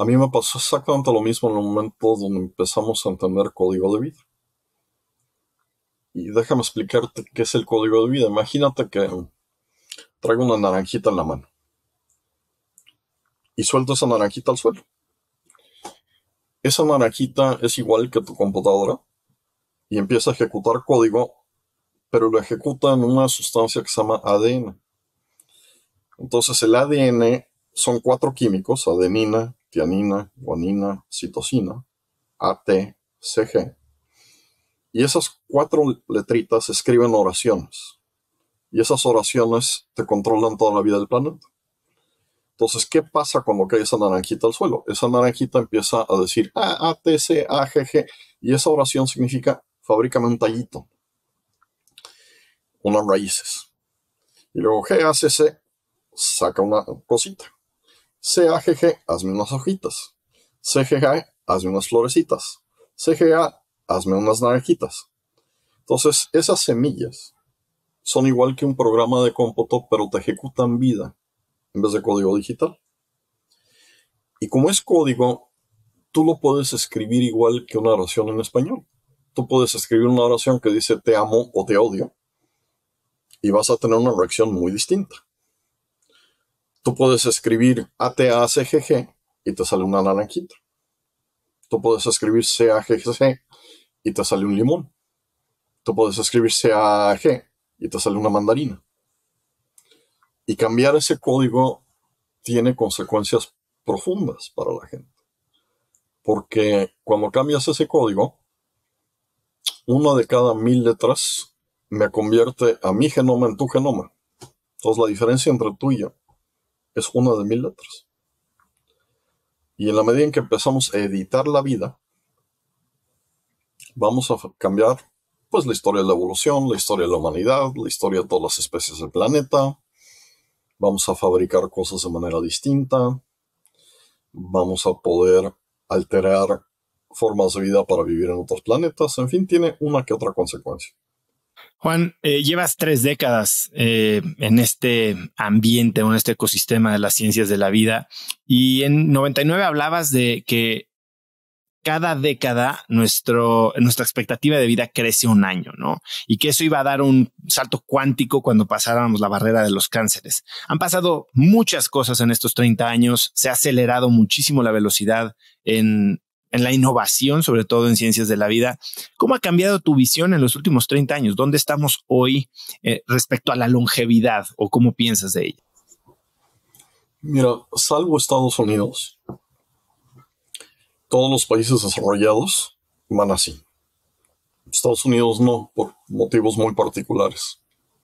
A mí me pasó exactamente lo mismo en el momento donde empezamos a entender código de vida. Y déjame explicarte qué es el código de vida. Imagínate que traigo una naranjita en la mano. Y suelto esa naranjita al suelo. Esa naranjita es igual que tu computadora y empieza a ejecutar código, pero lo ejecuta en una sustancia que se llama ADN. Entonces el ADN son cuatro químicos, adenina, tianina, guanina, citosina, C, G. Y esas cuatro letritas escriben oraciones. Y esas oraciones te controlan toda la vida del planeta. Entonces, ¿qué pasa cuando cae esa naranjita al suelo? Esa naranjita empieza a decir A, A, T, C, A, G, G. Y esa oración significa fabrícame un tallito. Unas raíces. Y luego G, A, C, C, saca una cosita. CAGG, hazme unas hojitas. CGG, hazme unas florecitas. CGA, hazme unas naranjitas. Entonces, esas semillas son igual que un programa de cómputo, pero te ejecutan vida en vez de código digital. Y como es código, tú lo puedes escribir igual que una oración en español. Tú puedes escribir una oración que dice te amo o te odio y vas a tener una reacción muy distinta. Tú puedes escribir A-T-A-C-G-G y te sale una naranjita. Tú puedes escribir CAGG y te sale un limón. Tú puedes escribir CAG y te sale una mandarina. Y cambiar ese código tiene consecuencias profundas para la gente. Porque cuando cambias ese código, una de cada mil letras me convierte a mi genoma en tu genoma. Entonces la diferencia entre tú es una de mil letras. Y en la medida en que empezamos a editar la vida, vamos a cambiar pues la historia de la evolución, la historia de la humanidad, la historia de todas las especies del planeta. Vamos a fabricar cosas de manera distinta. Vamos a poder alterar formas de vida para vivir en otros planetas. En fin, tiene una que otra consecuencia. Juan, eh, llevas tres décadas eh, en este ambiente, en este ecosistema de las ciencias de la vida y en 99 hablabas de que cada década nuestro, nuestra expectativa de vida crece un año, ¿no? Y que eso iba a dar un salto cuántico cuando pasáramos la barrera de los cánceres. Han pasado muchas cosas en estos 30 años, se ha acelerado muchísimo la velocidad en, en la innovación, sobre todo en ciencias de la vida. ¿Cómo ha cambiado tu visión en los últimos 30 años? ¿Dónde estamos hoy eh, respecto a la longevidad o cómo piensas de ella? Mira, salvo Estados Unidos, todos los países desarrollados van así. Estados Unidos no, por motivos muy particulares.